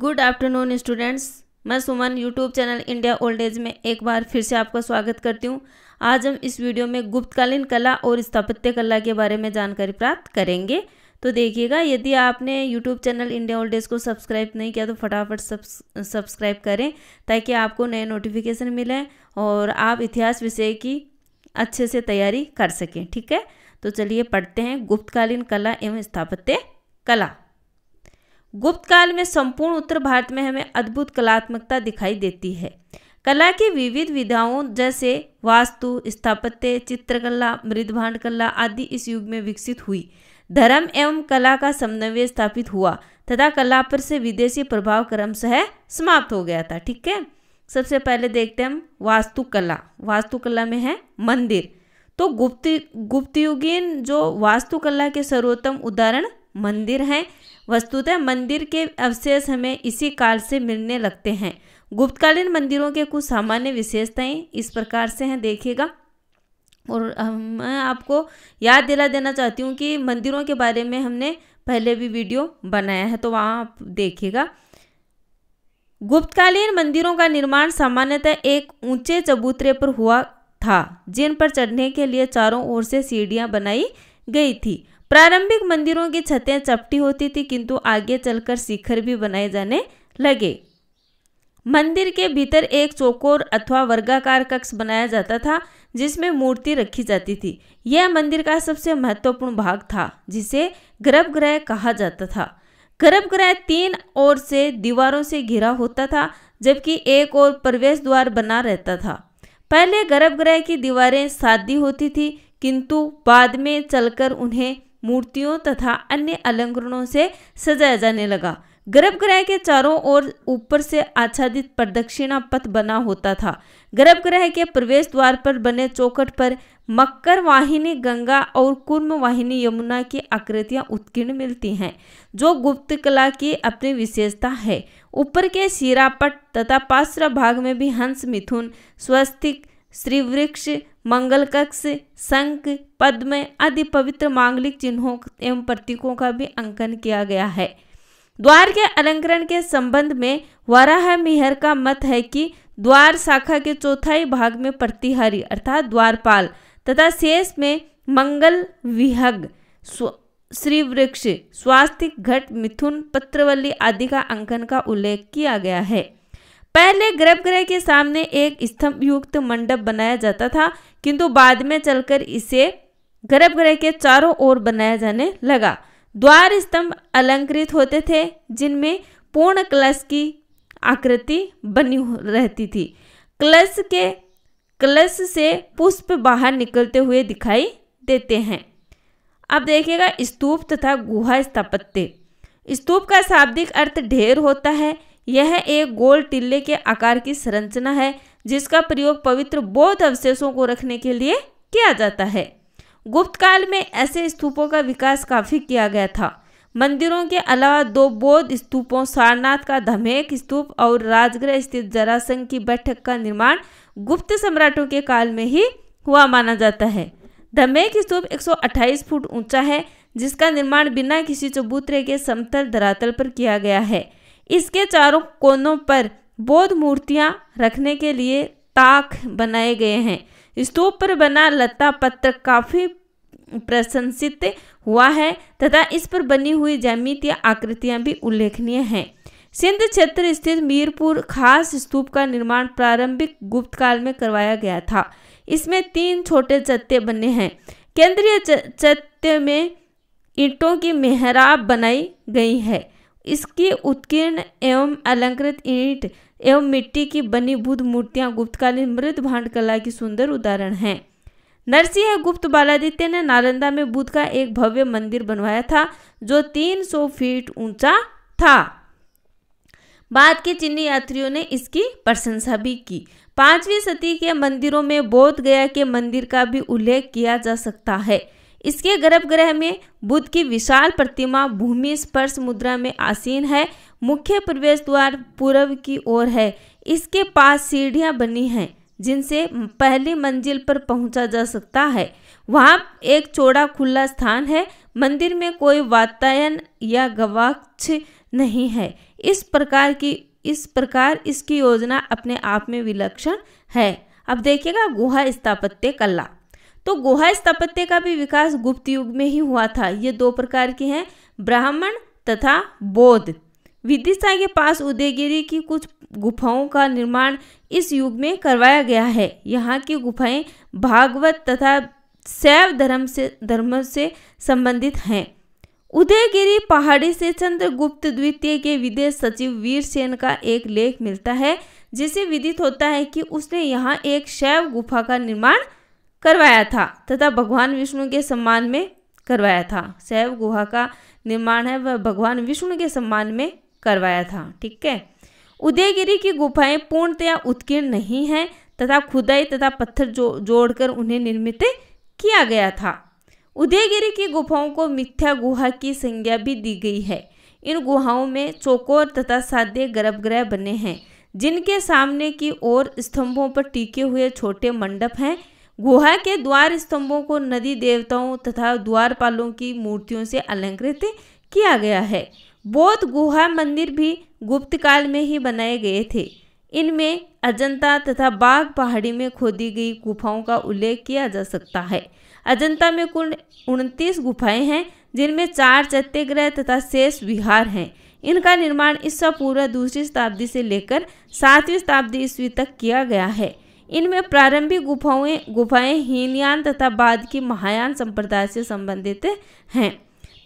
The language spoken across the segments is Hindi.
गुड आफ्टरनून स्टूडेंट्स मैं Suman YouTube channel India old age में एक बार फिर से आपका स्वागत करती हूँ आज हम इस वीडियो में गुप्तकालीन कला और स्थापत्य कला के बारे में जानकारी प्राप्त करेंगे तो देखिएगा यदि आपने YouTube channel India old age को सब्सक्राइब नहीं किया तो फटाफट सब्सक्राइब करें ताकि आपको नए नोटिफिकेशन मिलें और आप इतिहास विषय की अच्छे से तैयारी कर सकें ठीक है तो चलिए पढ़ते हैं गुप्तकालीन कला एवं स्थापत्य कला गुप्त काल में संपूर्ण उत्तर भारत में हमें अद्भुत कलात्मकता दिखाई देती है कला की विविध विधाओं जैसे वास्तु स्थापत्य चित्रकला मृदभांड कला आदि इस युग में विकसित हुई धर्म एवं कला का समन्वय स्थापित हुआ तथा कला पर से विदेशी प्रभाव क्रमशः समाप्त हो गया था ठीक है सबसे पहले देखते हैं हम वास्तुकला वास्तुकला में है मंदिर तो गुप्त गुप्तयुगीन जो वास्तुकला के सर्वोत्तम उदाहरण मंदिर हैं वस्तुतः मंदिर के अवशेष हमें इसी काल से मिलने लगते हैं गुप्तकालीन मंदिरों के कुछ सामान्य विशेषताएं इस प्रकार से हैं देखिएगा और मैं आपको याद दिला देना चाहती हूँ कि मंदिरों के बारे में हमने पहले भी वीडियो बनाया है तो वहाँ आप देखिएगा गुप्तकालीन मंदिरों का निर्माण सामान्यतः एक ऊंचे चबूतरे पर हुआ था जिन पर चढ़ने के लिए चारों ओर से सीढ़ियाँ बनाई गई थी प्रारंभिक मंदिरों की छतें चपटी होती थी किंतु आगे चलकर शिखर भी बनाए जाने लगे मंदिर के भीतर एक चौकोर अथवा वर्गाकार कक्ष बनाया जाता था जिसमें मूर्ति रखी जाती थी यह मंदिर का सबसे महत्वपूर्ण भाग था जिसे गर्भगृह कहा जाता था गर्भगृह तीन ओर से दीवारों से घिरा होता था जबकि एक और प्रवेश द्वार बना रहता था पहले गर्भगृह की दीवारें सादी होती थी किंतु बाद में चलकर उन्हें मूर्तियों तथा अन्य अलंकरणों से सजाया जाने लगा गर्भगृह के चारों ओर ऊपर से आच्छादित प्रदक्षिणा पथ बना होता था गर्भगृह के प्रवेश द्वार पर बने चौकट पर मकर वाहिनी गंगा और कुर्म वाहिनी यमुना की आकृतियां उत्कीर्ण मिलती हैं जो गुप्त कला की अपनी विशेषता है ऊपर के शिरापट तथा पाश्र भाग में भी हंस मिथुन स्वस्तिक श्रीवृक्ष मंगल कक्ष शंख पद्म आदि पवित्र मांगलिक चिन्हों एवं प्रतीकों का भी अंकन किया गया है द्वार के अलंकरण के संबंध में वाराह मिहर का मत है कि द्वार शाखा के चौथाई भाग में प्रतिहारी अर्थात द्वारपाल तथा शेष में मंगल विहग श्रीवृक्ष स्वास्थ्य घट मिथुन पत्रवली आदि का अंकन का उल्लेख किया गया है पहले गर्भगृह के सामने एक स्तंभ युक्त मंडप बनाया जाता था किंतु बाद में चलकर इसे गर्भगृह के चारों ओर बनाया जाने लगा द्वार स्तंभ अलंकृत होते थे जिनमें पूर्ण कलश की आकृति बनी रहती थी कलश के कलश से पुष्प बाहर निकलते हुए दिखाई देते हैं अब देखिएगा स्तूप तथा गुहा स्थापत्य स्तूप का शाब्दिक अर्थ ढेर होता है यह एक गोल टिल्ले के आकार की संरचना है जिसका प्रयोग पवित्र बौद्ध अवशेषों को रखने के लिए किया जाता है गुप्त काल में ऐसे स्तूपों का विकास काफी किया गया था मंदिरों के अलावा दो बौद्ध स्तूपों सारनाथ का धमेक स्तूप और राजगृह स्थित जरासंघ की बैठक का निर्माण गुप्त सम्राटों के काल में ही हुआ माना जाता है धमेक स्तूप 128 फुट ऊंचा है जिसका निर्माण बिना किसी चबूतरे के समतल धरातल पर किया गया है इसके चारों कोनों पर बौद्ध मूर्तियां रखने के लिए ताक बनाए गए हैं स्तूप पर बना लता पत्र काफ़ी प्रशंसित हुआ है तथा इस पर बनी हुई जैमितीय आकृतियां भी उल्लेखनीय हैं सिंध क्षेत्र स्थित मीरपुर खास स्तूप का निर्माण प्रारंभिक गुप्त काल में करवाया गया था इसमें तीन छोटे चत्य बने हैं केंद्रीय चत्य में ईंटों की मेहराब बनाई गई है इसके उत्कीर्ण एवं अलंकृत ईंट एवं मिट्टी की बनी बुद्ध मूर्तियां गुप्तकालीन मृत भांड कला की सुंदर उदाहरण हैं नरसिंह गुप्त बालादित्य ने नालंदा में बुद्ध का एक भव्य मंदिर बनवाया था जो 300 फीट ऊंचा था बाद के चीनी यात्रियों ने इसकी प्रशंसा भी की पांचवी सदी के मंदिरों में बोध गया के मंदिर का भी उल्लेख किया जा सकता है इसके गर्भगृह में बुद्ध की विशाल प्रतिमा भूमि स्पर्श मुद्रा में आसीन है मुख्य प्रवेश द्वार पूर्व की ओर है इसके पास सीढ़ियां बनी हैं जिनसे पहली मंजिल पर पहुंचा जा सकता है वहाँ एक चौड़ा खुला स्थान है मंदिर में कोई वातायन या गवाक्ष नहीं है इस प्रकार की इस प्रकार इसकी योजना अपने आप में विलक्षण है अब देखिएगा गुहा स्थापत्य कला तो गुहा स्थापत्य का भी विकास गुप्त युग में ही हुआ था ये दो प्रकार के हैं ब्राह्मण तथा बौद्ध विदिशा के पास उदयगिरी की कुछ गुफाओं का निर्माण इस युग में करवाया गया है यहाँ की गुफाएं भागवत तथा शैव धर्म से धर्म से संबंधित हैं उदयगिरी पहाड़ी से चंद्रगुप्त द्वितीय के विदेश सचिव वीरसेन का एक लेख मिलता है जिसे विदित होता है कि उसने यहाँ एक शैव गुफा का निर्माण करवाया था तथा भगवान विष्णु के सम्मान में करवाया था शैव गुहा का निर्माण है वह भगवान विष्णु के सम्मान में करवाया था ठीक है उदयगिरी की गुफाएं पूर्णतया उत्कीर्ण नहीं हैं तथा खुदाई तथा पत्थर जो जोड़कर उन्हें निर्मित किया गया था उदयगिरी की गुफाओं को मिथ्या गुहा की संज्ञा भी दी गई है इन गुहाओं में चौकोर तथा साधे गर्भगृह बने हैं जिनके सामने की ओर स्तंभों पर टीके हुए छोटे मंडप हैं गुहा के द्वार स्तंभों को नदी देवताओं तथा द्वारपालों की मूर्तियों से अलंकृत किया गया है बौद्ध गुहा मंदिर भी गुप्त काल में ही बनाए गए थे इनमें अजंता तथा बाघ पहाड़ी में खोदी गई गुफाओं का उल्लेख किया जा सकता है अजंता में कुल उनतीस गुफाएं हैं जिनमें चार चैत्यग्रह तथा शेष विहार हैं इनका निर्माण ईसा पूर्व दूसरी शताब्दी से लेकर सातवीं शताब्दी ईस्वी तक किया गया है इनमें प्रारंभिक गुफाएं गुफाएं हीनयान तथा बाद की महायान संप्रदाय से संबंधित हैं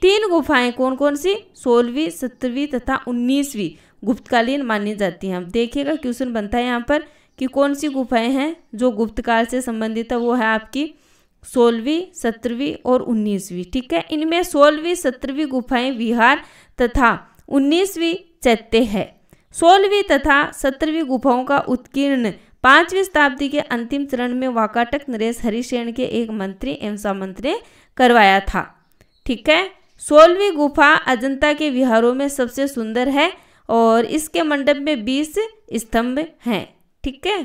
तीन गुफाएं कौन कौन सी सोलहवीं सत्रहवीं तथा उन्नीसवीं गुप्तकालीन मानी जाती हैं देखिएगा क्वेश्चन बनता है यहाँ पर कि कौन सी गुफाएं हैं जो गुप्तकाल से संबंधित है वो है आपकी सोलहवीं सत्रहवीं और उन्नीसवीं ठीक है इनमें सोलहवीं सत्रहवीं गुफाएं विहार तथा उन्नीसवीं चैत्य है सोलहवीं तथा सत्रहवीं गुफाओं का उत्कीर्ण पांचवी शताब्दी के अंतिम चरण में वाकाटक नरेश हरिसेन के एक मंत्री एवं सामंत ने करवाया था ठीक है सोलहवीं गुफा अजंता के विहारों में सबसे सुंदर है और इसके मंडप में बीस स्तंभ हैं ठीक है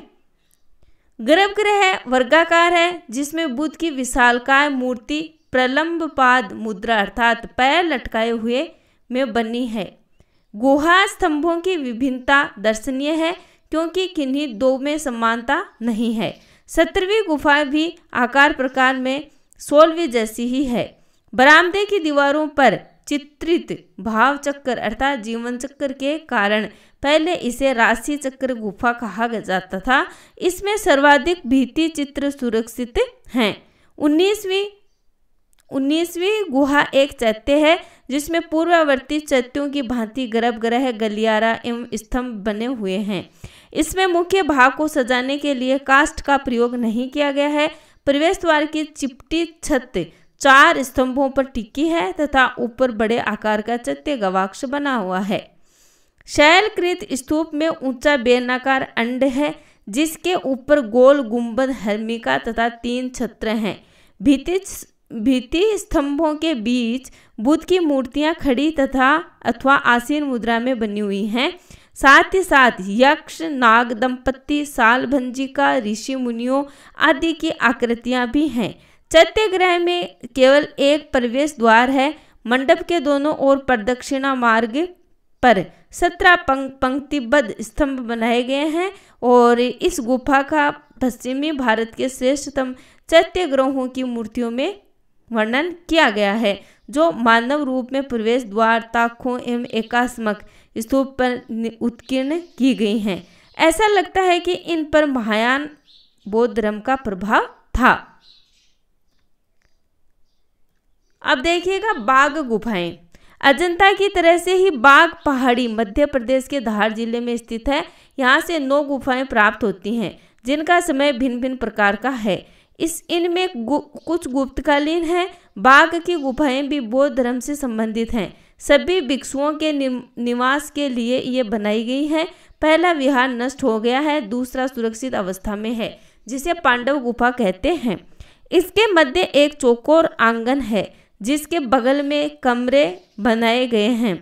गर्भगृह वर्गाकार है जिसमें बुद्ध की विशालकाय मूर्ति प्रलंब पाद मुद्रा अर्थात पैर लटकाए हुए में बनी है गुहा स्तंभों की विभिन्नता दर्शनीय है क्योंकि किन्हीं दो में समानता नहीं है सत्रहवीं गुफाएं भी आकार प्रकार में सोलहवीं जैसी ही है बरामदे की दीवारों पर चित्रित भाव चक्कर अर्थात जीवन चक्कर के कारण पहले इसे राशि चक्र गुफा कहा जाता था इसमें सर्वाधिक भीति चित्र सुरक्षित हैं उन्नीसवी उन्नीसवी गुहा एक चैत्य है जिसमें पूर्वावर्ती चैत्यों की भांति गर्भगृह गलियारा एवं स्तंभ बने हुए हैं इसमें मुख्य भाग को सजाने के लिए कास्ट का प्रयोग नहीं किया गया है प्रवेश द्वार की चिपटी छत चार स्तंभों पर टिकी है तथा ऊपर बड़े आकार का चत्य गवाक्ष बना हुआ है शैलकृत स्तूप में ऊंचा बेनाकार अंड है जिसके ऊपर गोल गुंबद हर्मिका तथा तीन छत्र हैं भीति स्तंभों के बीच बुद्ध की मूर्तियां खड़ी तथा अथवा आसीन मुद्रा में बनी हुई हैं साथ ही साथ यक्ष नाग दंपत्ति भंजिका ऋषि मुनियों आदि की आकृतियां भी हैं चैत्य ग्रह में केवल एक प्रवेश द्वार है मंडप के दोनों ओर प्रदक्षिणा मार्ग पर सत्रह पंक्तिबद्ध स्तंभ बनाए गए हैं और इस गुफा का पश्चिमी भारत के श्रेष्ठतम चैत्य ग्रहों की मूर्तियों में वर्णन किया गया है जो मानव रूप में प्रवेश द्वार ताकों एवं एकास्मक स्तूप पर उत्कीर्ण की गई हैं ऐसा लगता है कि इन पर महायान बौद्ध धर्म का प्रभाव था अब देखिएगा बाघ गुफाएं अजंता की तरह से ही बाघ पहाड़ी मध्य प्रदेश के धार जिले में स्थित है यहाँ से नौ गुफाएं प्राप्त होती हैं जिनका समय भिन्न भिन्न प्रकार का है इस इनमें गु, कुछ गुप्तकालीन हैं बाघ की गुफाएं भी बौद्ध धर्म से संबंधित हैं सभी भिक्षुओं के निवास के लिए ये बनाई गई है पहला विहार नष्ट हो गया है दूसरा सुरक्षित अवस्था में है जिसे पांडव गुफा कहते हैं इसके मध्य एक चौकोर आंगन है जिसके बगल में कमरे बनाए गए हैं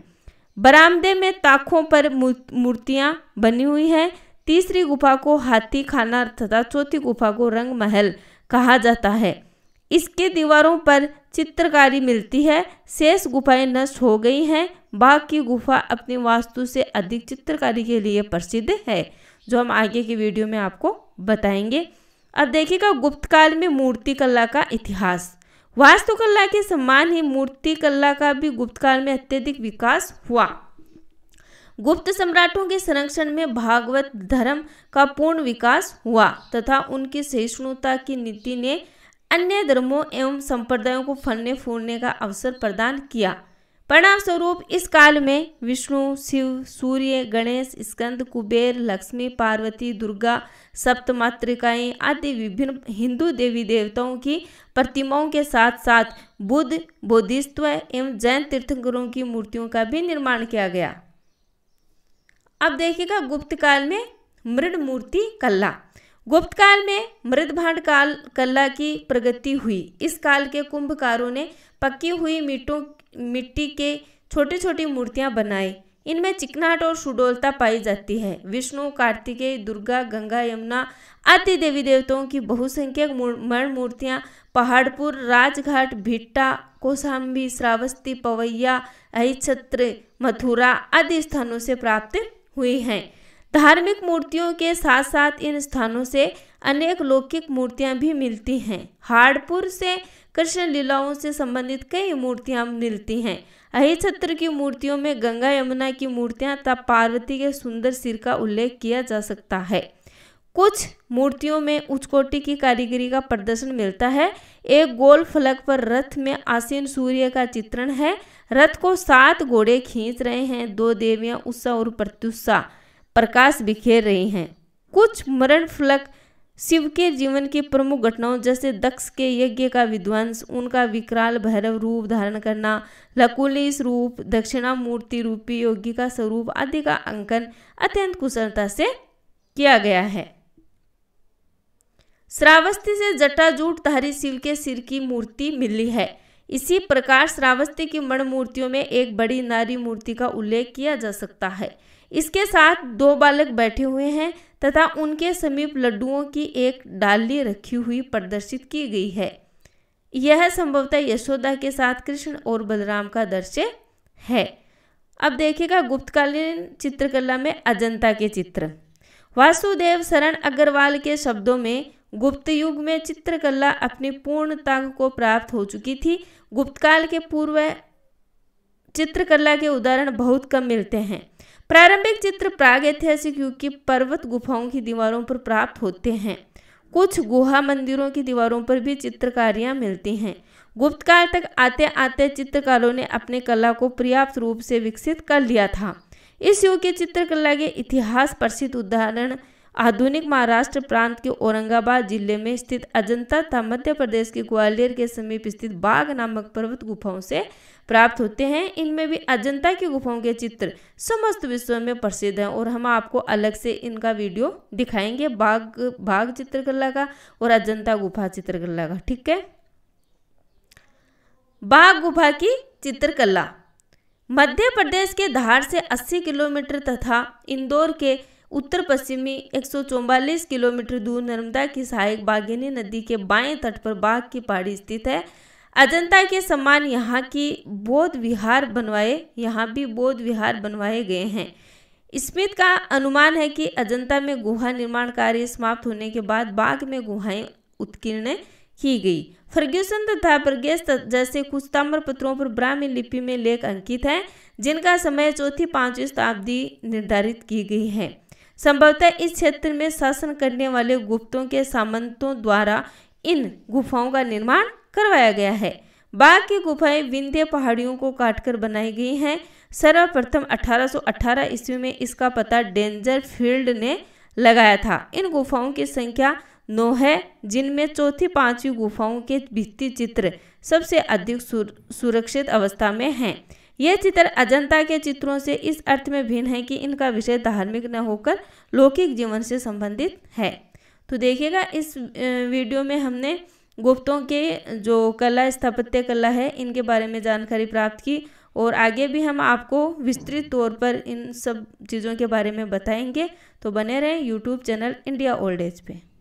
बरामदे में ताखों पर मूर्तियां बनी हुई हैं तीसरी गुफा को हाथी खाना तथा चौथी गुफा को रंग महल कहा जाता है इसके दीवारों पर चित्रकारी मिलती है शेष गुफाएं नष्ट हो गई हैं बाघ की गुफा अपनी वास्तु से अधिक चित्रकारी के लिए प्रसिद्ध है जो हम आगे की वीडियो में आपको बताएंगे अब देखिएगा गुप्त काल में मूर्तिकला का इतिहास वास्तुकला के समान ही मूर्तिकला का भी गुप्त काल में अत्यधिक विकास हुआ गुप्त सम्राटों के संरक्षण में भागवत धर्म का पूर्ण विकास हुआ तथा उनकी सहिष्णुता की नीति ने अन्य धर्मों एवं संप्रदायों को फलने फूलने का अवसर प्रदान किया परिणाम स्वरूप इस काल में विष्णु शिव सूर्य गणेश स्कंद कुबेर लक्ष्मी पार्वती दुर्गा सप्तमातृकाएँ आदि विभिन्न हिंदू देवी देवताओं की प्रतिमाओं के साथ साथ बुद्ध बोधिस्त्व एवं जैन तीर्थंकरों की मूर्तियों का भी निर्माण किया गया अब देखिएगा गुप्त काल में मृण मूर्ति कला गुप्त काल में मृदभांड काल कला की प्रगति हुई इस काल के कुंभकारों ने पक्की हुई मिट्टों मिट्टी के छोटी छोटी मूर्तियां बनाई इनमें चिकनाहट और सुडोलता पाई जाती है विष्णु कार्तिकेय दुर्गा गंगा यमुना आदि देवी देवताओं की बहुसंख्यक मण मूर्तियां पहाड़पुर राजघाट भिट्टा कोसाम्बी श्रावस्ती पवैया अहिछत्र मथुरा आदि स्थानों से प्राप्त हुई हैं धार्मिक मूर्तियों के साथ साथ इन स्थानों से अनेक लौकिक मूर्तियां भी मिलती हैं हाड़पुर से कृष्ण लीलाओं से संबंधित कई मूर्तियां मिलती हैं छत्र की मूर्तियों में गंगा यमुना की मूर्तियां तथा पार्वती के सुंदर सिर का उल्लेख किया जा सकता है कुछ मूर्तियों में उच्चकोटि की कारीगरी का प्रदर्शन मिलता है एक गोल फलक पर रथ में आसीन सूर्य का चित्रण है रथ को सात घोड़े खींच रहे हैं दो देवियां उत्साह और प्रत्युषा प्रकाश बिखेर रहे हैं कुछ मरण फलक शिव के जीवन की प्रमुख घटनाओं जैसे दक्ष के यज्ञ का विध्वंस उनका विकराल भैरव रूप धारण करना लकुलिस रूप दक्षिणा मूर्ति रूपी योगी का स्वरूप आदि का अंकन अत्यंत कुशलता से किया गया है श्रावस्ती से जटाजूट धारी शिव के सिर की मूर्ति मिली है इसी प्रकार श्रावस्ती की मण मूर्तियों में एक बड़ी नारी मूर्ति का उल्लेख किया जा सकता है इसके साथ दो बालक बैठे हुए हैं तथा उनके समीप लड्डुओं की एक डाली रखी हुई प्रदर्शित की गई है यह संभवतः यशोदा के साथ कृष्ण और बलराम का दृश्य है अब देखिएगा गुप्तकालीन चित्रकला में अजंता के चित्र वासुदेव शरण अग्रवाल के शब्दों में गुप्त युग में चित्रकला अपनी पूर्णता को प्राप्त हो चुकी थी गुप्तकाल के पूर्व चित्रकला के उदाहरण बहुत कम मिलते हैं प्रारंभिक चित्र प्राग ऐतिहासिक युग की पर्वत गुफाओं की दीवारों पर प्राप्त होते हैं कुछ गुहा मंदिरों की दीवारों पर भी चित्रकारियाँ मिलती हैं गुप्त काल तक आते आते चित्रकारों ने अपने कला को पर्याप्त रूप से विकसित कर लिया था इस युग की चित्रकला के इतिहास प्रसिद्ध उदाहरण आधुनिक महाराष्ट्र प्रांत के औरंगाबाद जिले में स्थित अजंता तथा मध्य प्रदेश के ग्वालियर के समीप स्थित बाघ नामक पर्वत गुफाओं से प्राप्त होते हैं इनमें भी अजंता की गुफाओं के चित्र समस्त विश्व में प्रसिद्ध हैं और हम आपको अलग से इनका वीडियो दिखाएंगे बाघ बाघ चित्रकला का और अजंता गुफा चित्रकला का ठीक है बाघ गुफा की चित्रकला मध्य प्रदेश के धार से 80 किलोमीटर तथा इंदौर के उत्तर पश्चिमी एक किलोमीटर दूर नर्मदा की सहायक बाघिनी नदी के बाएं तट पर बाघ की पहाड़ी स्थित है अजंता के समान यहाँ की बौद्ध विहार बनवाए यहाँ भी बौद्ध विहार बनवाए गए हैं स्मित का अनुमान है कि अजंता में गुहा निर्माण कार्य समाप्त होने के बाद बाघ में गुहाएं उत्कीर्ण की गई फर्ग्यूसन तथा प्रगेश जैसे कुछ ताम्र पत्रों पर ब्राह्मी लिपि में लेख अंकित हैं जिनका समय चौथी पांचवी शताब्दी निर्धारित की गई है संभवतः इस क्षेत्र में शासन करने वाले गुप्तों के सामंतों द्वारा इन गुफाओं का निर्माण करवाया गया है बाघ की गुफाएं विंध्य पहाड़ियों को काटकर बनाई गई हैं सर्वप्रथम 1818 ईस्वी में इसका पता डेंजर फील्ड ने लगाया था इन गुफाओं की संख्या नौ है जिनमें चौथी पांचवी गुफाओं के भित्ति चित्र सबसे अधिक सुर, सुरक्षित अवस्था में हैं ये चित्र अजंता के चित्रों से इस अर्थ में भिन्न है कि इनका विषय धार्मिक न होकर लौकिक जीवन से संबंधित है तो देखिएगा इस वीडियो में हमने गुप्तों के जो कला स्थापत्य कला है इनके बारे में जानकारी प्राप्त की और आगे भी हम आपको विस्तृत तौर पर इन सब चीज़ों के बारे में बताएंगे तो बने रहें YouTube channel India old age पे